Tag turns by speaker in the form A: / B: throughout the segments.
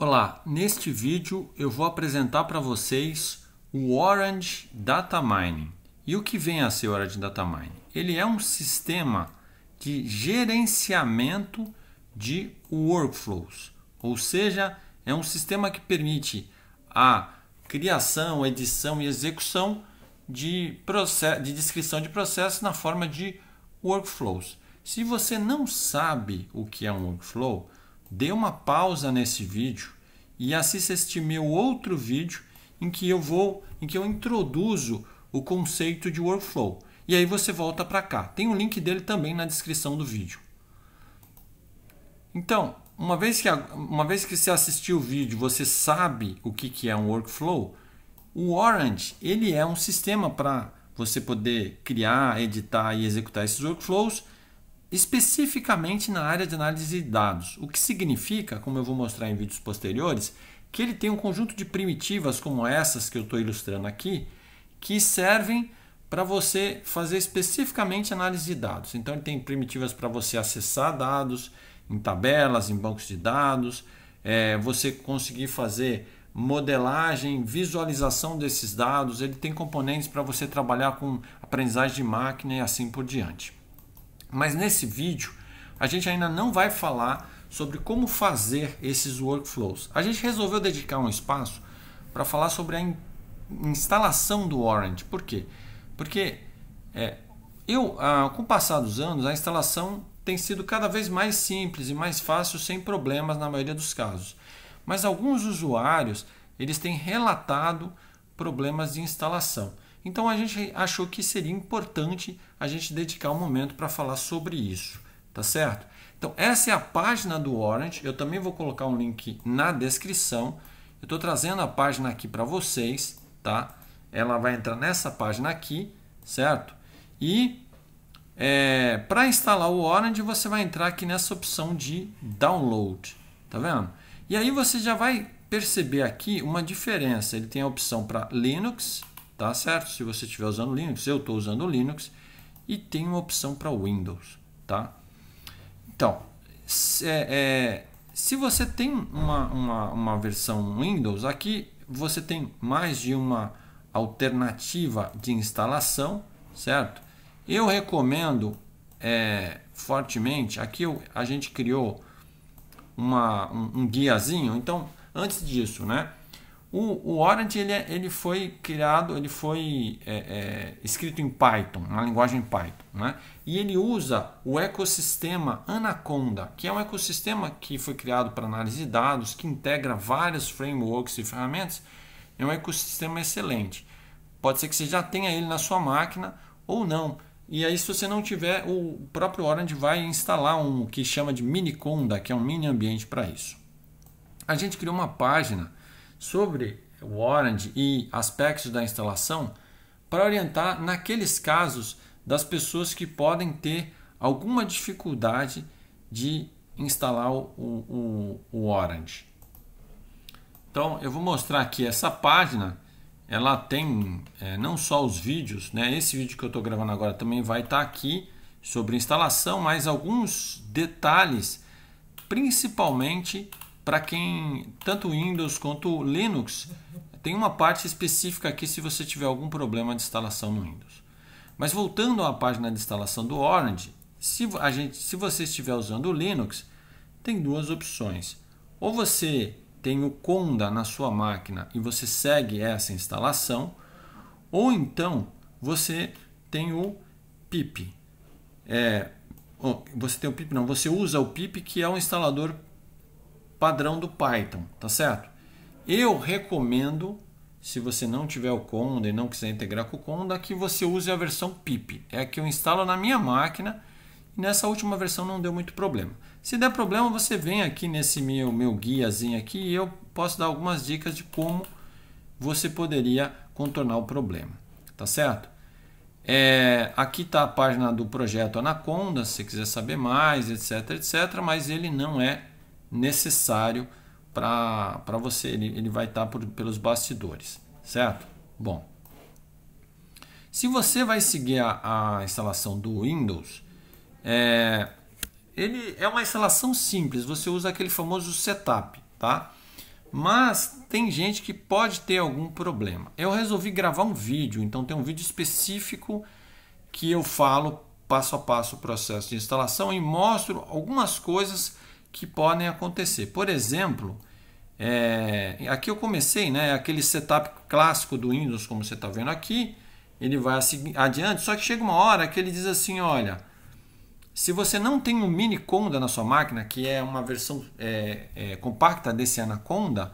A: Olá, neste vídeo eu vou apresentar para vocês o Orange Data Mining. E o que vem a ser Orange Data Mining? Ele é um sistema de gerenciamento de workflows, ou seja, é um sistema que permite a criação, edição e execução de, processo, de descrição de processos na forma de workflows. Se você não sabe o que é um workflow, dê uma pausa nesse vídeo e assista este meu outro vídeo em que eu vou, em que eu introduzo o conceito de workflow. E aí você volta para cá. Tem o um link dele também na descrição do vídeo. Então, uma vez que, uma vez que você assistiu o vídeo, você sabe o que, que é um workflow, o Orange ele é um sistema para você poder criar, editar e executar esses workflows especificamente na área de análise de dados, o que significa, como eu vou mostrar em vídeos posteriores, que ele tem um conjunto de primitivas como essas que eu estou ilustrando aqui, que servem para você fazer especificamente análise de dados. Então ele tem primitivas para você acessar dados em tabelas, em bancos de dados, é, você conseguir fazer modelagem, visualização desses dados, ele tem componentes para você trabalhar com aprendizagem de máquina e assim por diante. Mas nesse vídeo a gente ainda não vai falar sobre como fazer esses workflows. A gente resolveu dedicar um espaço para falar sobre a in instalação do Orange. Por quê? Porque é, eu, ah, com o passar dos anos, a instalação tem sido cada vez mais simples e mais fácil, sem problemas na maioria dos casos. Mas alguns usuários eles têm relatado problemas de instalação. Então a gente achou que seria importante a gente dedicar um momento para falar sobre isso, tá certo? Então essa é a página do Orange. eu também vou colocar um link na descrição. Eu estou trazendo a página aqui para vocês, tá? Ela vai entrar nessa página aqui, certo? E é, para instalar o Orange, você vai entrar aqui nessa opção de download, tá vendo? E aí você já vai perceber aqui uma diferença. Ele tem a opção para Linux, Tá certo? Se você estiver usando Linux, eu estou usando Linux e tem uma opção para Windows, tá? Então, se, é, é, se você tem uma, uma, uma versão Windows, aqui você tem mais de uma alternativa de instalação, certo? Eu recomendo é, fortemente, aqui eu, a gente criou uma, um, um guiazinho, então antes disso, né? O, o Orant ele, é, ele foi criado, ele foi é, é, escrito em Python, na linguagem Python, né? e ele usa o ecossistema Anaconda, que é um ecossistema que foi criado para análise de dados, que integra vários frameworks e ferramentas. É um ecossistema excelente. Pode ser que você já tenha ele na sua máquina ou não. E aí, se você não tiver, o próprio Orange vai instalar um que chama de Miniconda, que é um mini ambiente para isso. A gente criou uma página sobre o Orange e aspectos da instalação para orientar naqueles casos das pessoas que podem ter alguma dificuldade de instalar o, o, o Orange. Então eu vou mostrar aqui essa página, ela tem é, não só os vídeos, né? esse vídeo que eu estou gravando agora também vai estar tá aqui sobre instalação, mas alguns detalhes, principalmente para quem tanto Windows quanto Linux tem uma parte específica aqui se você tiver algum problema de instalação no Windows. Mas voltando à página de instalação do Orange, se, a gente, se você estiver usando o Linux, tem duas opções. Ou você tem o Conda na sua máquina e você segue essa instalação, ou então você tem o PIP. É, você tem o PIP, não, você usa o PIP que é o instalador padrão do Python, tá certo? Eu recomendo, se você não tiver o Conda e não quiser integrar com o Conda, que você use a versão pip. É a que eu instalo na minha máquina e nessa última versão não deu muito problema. Se der problema, você vem aqui nesse meu, meu guiazinho aqui e eu posso dar algumas dicas de como você poderia contornar o problema, tá certo? É, aqui está a página do projeto Anaconda, se quiser saber mais, etc, etc, mas ele não é necessário para você. Ele, ele vai estar tá por, pelos bastidores, certo? Bom, se você vai seguir a, a instalação do Windows, é, ele é uma instalação simples, você usa aquele famoso setup, tá? Mas tem gente que pode ter algum problema. Eu resolvi gravar um vídeo, então tem um vídeo específico que eu falo passo a passo o processo de instalação e mostro algumas coisas que podem acontecer. Por exemplo, é, aqui eu comecei, né? Aquele setup clássico do Windows, como você está vendo aqui. Ele vai adiante, só que chega uma hora que ele diz assim: olha, se você não tem um mini Conda na sua máquina, que é uma versão é, é, compacta desse Anaconda,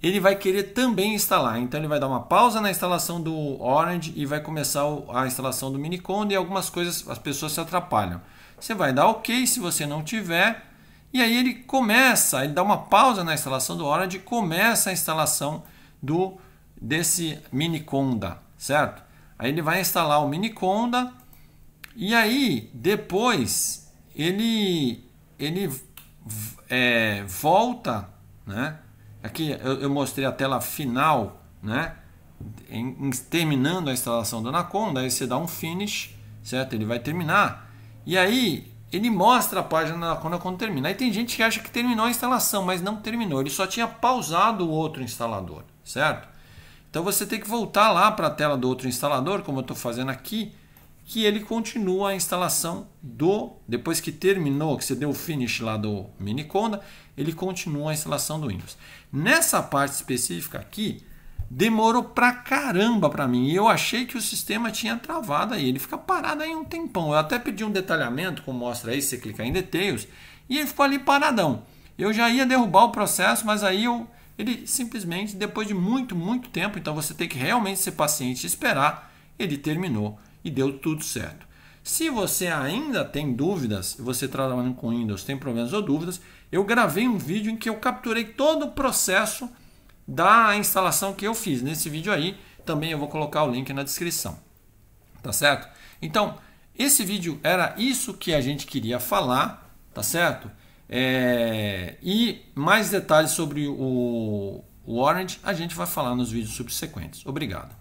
A: ele vai querer também instalar. Então ele vai dar uma pausa na instalação do Orange e vai começar a instalação do mini Conda e algumas coisas as pessoas se atrapalham. Você vai dar OK se você não tiver e aí ele começa, ele dá uma pausa na instalação do Orange, começa a instalação do desse Miniconda, certo? Aí ele vai instalar o Miniconda e aí depois ele ele é, volta, né? Aqui eu, eu, mostrei a tela final, né? Em, em, terminando a instalação do Anaconda, aí você dá um finish, certo? Ele vai terminar. E aí ele mostra a página da Conda quando termina. Aí tem gente que acha que terminou a instalação, mas não terminou. Ele só tinha pausado o outro instalador, certo? Então você tem que voltar lá para a tela do outro instalador, como eu estou fazendo aqui, que ele continua a instalação do. Depois que terminou, que você deu o finish lá do Miniconda, ele continua a instalação do Windows. Nessa parte específica aqui, demorou pra caramba pra mim. E eu achei que o sistema tinha travado aí. Ele fica parado aí um tempão. Eu até pedi um detalhamento, como mostra aí, se você clicar em Details, e ele ficou ali paradão. Eu já ia derrubar o processo, mas aí eu, ele simplesmente, depois de muito, muito tempo, então você tem que realmente ser paciente e esperar, ele terminou e deu tudo certo. Se você ainda tem dúvidas, você tá trabalhando com Windows, tem problemas ou dúvidas, eu gravei um vídeo em que eu capturei todo o processo da instalação que eu fiz nesse vídeo aí. Também eu vou colocar o link na descrição. Tá certo? Então, esse vídeo era isso que a gente queria falar, tá certo? É... E mais detalhes sobre o, o Orange a gente vai falar nos vídeos subsequentes. Obrigado.